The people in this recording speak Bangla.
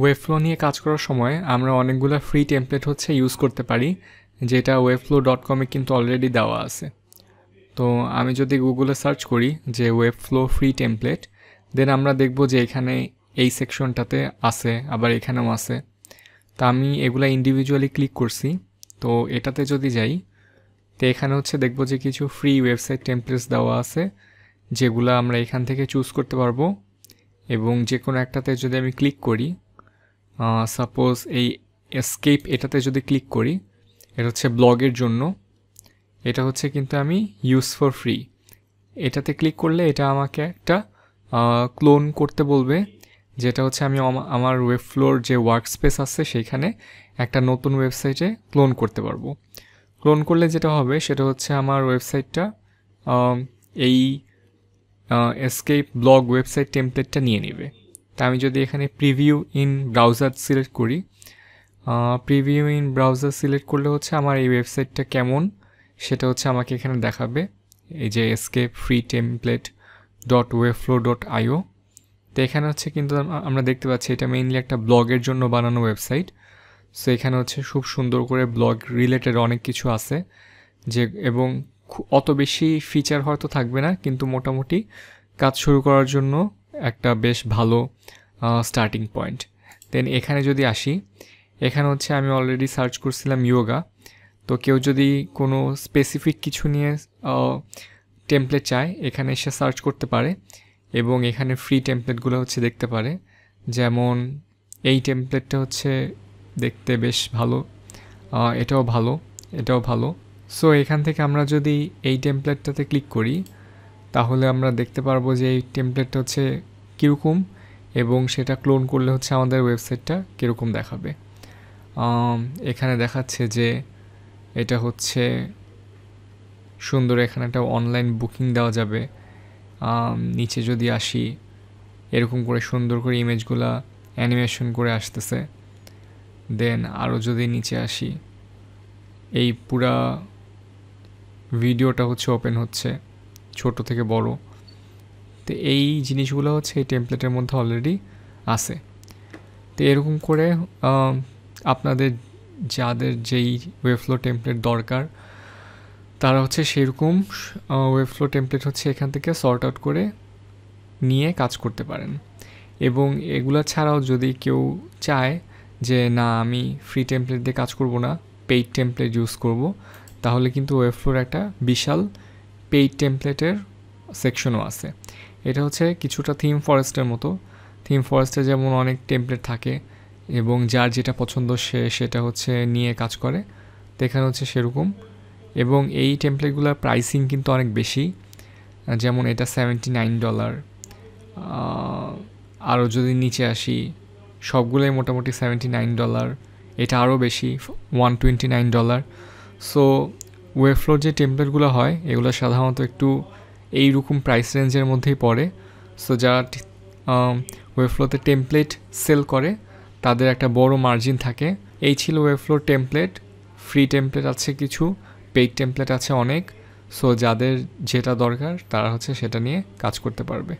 ওয়েবফ্লো নিয়ে কাজ করার সময় আমরা অনেকগুলো ফ্রি টেমপ্লেট হচ্ছে ইউজ করতে পারি যেটা ওয়েবফ্লো ডট কমে কিন্তু অলরেডি দেওয়া আছে তো আমি যদি গুগলে সার্চ করি যে ওয়েবফ্লো ফ্রি টেমপ্লেট দেন আমরা দেখব যে এখানে এই সেকশনটাতে আছে আবার এখানেও আছে তা আমি এগুলা ইন্ডিভিজুয়ালি ক্লিক করছি তো এটাতে যদি যাই তো এখানে হচ্ছে দেখব যে কিছু ফ্রি ওয়েবসাইট টেমপ্লেটস দেওয়া আছে যেগুলো আমরা এখান থেকে চুজ করতে পারবো এবং যে কোনো একটাতে যদি আমি ক্লিক করি সাপোজ এই এসকেপ এটাতে যদি ক্লিক করি এটা হচ্ছে ব্লগের জন্য এটা হচ্ছে কিন্তু আমি ইউজ ফর ফ্রি এটাতে ক্লিক করলে এটা আমাকে একটা ক্লোন করতে বলবে যেটা হচ্ছে আমি আমার ওয়েব ফ্লোর যে ওয়ার্ক স্পেস আছে সেইখানে একটা নতুন ওয়েবসাইটে ক্লোন করতে পারবো ক্লোন করলে যেটা হবে সেটা হচ্ছে আমার ওয়েবসাইটটা এই এসকেপ ব্লগ ওয়েবসাইট টেমপ্লেটটা নিয়ে নেবে তা আমি যদি এখানে প্রিভিউ ইন ব্রাউজার সিলেক্ট করি প্রিভিউ ইন ব্রাউজার সিলেক্ট করলে হচ্ছে আমার এই ওয়েবসাইটটা কেমন সেটা হচ্ছে আমাকে এখানে দেখাবে এই যে escape free template dot Webflow dot IO তো এখানে হচ্ছে কিন্তু আমরা দেখতে পাচ্ছি এটা মেইনলি একটা ব্লগের জন্য বানানো ওয়েবসাইট সো এখানে হচ্ছে খুব সুন্দর করে ব্লগ রিলেটেড অনেক কিছু আছে যে এবং অত বেশি ফিচার হয়তো থাকবে না কিন্তু মোটামুটি কাজ শুরু করার জন্য একটা বেশ ভালো স্টার্টিং পয়েন্ট দেন এখানে যদি আসি এখানে হচ্ছে আমি অলরেডি সার্চ করছিলাম ইয়োগা তো কেউ যদি কোনো স্পেসিফিক কিছু নিয়ে টেমপ্লেট চায় এখানে এসে সার্চ করতে পারে এবং এখানে ফ্রি টেমপ্লেটগুলো হচ্ছে দেখতে পারে যেমন এই টেমপ্লেটটা হচ্ছে দেখতে বেশ ভালো এটাও ভালো এটাও ভালো সো এখান থেকে আমরা যদি এই টেমপ্লেটটাতে ক্লিক করি তাহলে আমরা দেখতে পারবো যে এই টেমপ্লেটটা হচ্ছে কীরকম এবং সেটা ক্লোন করলে হচ্ছে আমাদের ওয়েবসাইটটা কীরকম দেখাবে এখানে দেখাচ্ছে যে এটা হচ্ছে সুন্দর এখানে একটা অনলাইন বুকিং দেওয়া যাবে নিচে যদি আসি এরকম করে সুন্দর করে ইমেজগুলা অ্যানিমেশন করে আসতেছে দেন আরও যদি নিচে আসি এই পুরা ভিডিওটা হচ্ছে ওপেন হচ্ছে ছোট থেকে বড় তো এই জিনিসগুলো হচ্ছে এই টেমপ্লেটের মধ্যে অলরেডি আছে তো এরকম করে আপনাদের যাদের যেই ওয়েবফ্লো টেমপ্লেট দরকার তারা হচ্ছে সেরকম ওয়েবফ্লো টেমপ্লেট হচ্ছে এখান থেকে সর্ট আউট করে নিয়ে কাজ করতে পারেন এবং এগুলো ছাড়াও যদি কেউ চায় যে না আমি ফ্রি টেমপ্লেট দিয়ে কাজ করব না পেইড টেমপ্লেট ইউজ করব তাহলে কিন্তু ওয়েবফ্লোর একটা বিশাল পেইড টেমপ্লেটের সেকশনও আছে এটা হচ্ছে কিছুটা থিম ফরেস্টের মতো থিম ফরেস্টে যেমন অনেক টেমপ্লেট থাকে এবং যার যেটা পছন্দ সে সেটা হচ্ছে নিয়ে কাজ করে তো এখানে হচ্ছে সেরকম এবং এই টেমপ্লেটগুলোর প্রাইসিং কিন্তু অনেক বেশি যেমন এটা সেভেন্টি নাইন ডলার আরও যদি নিচে আসি সবগুলোই মোটামুটি সেভেন্টি নাইন ডলার এটা আরও বেশি one twenty nine dollar so ওয়েবফ্লোর যে টেমপ্লেটগুলো হয় এগুলো সাধারণত একটু এই রকম প্রাইস রেঞ্জের মধ্যেই পড়ে সো যা ওয়েবফ্লোতে টেমপ্লেট সেল করে তাদের একটা বড় মার্জিন থাকে এই ছিল ওয়েবফ্লোর টেমপ্লেট ফ্রি টেমপ্লেট আছে কিছু পেইড টেমপ্লেট আছে অনেক সো যাদের যেটা দরকার তারা হচ্ছে সেটা নিয়ে কাজ করতে পারবে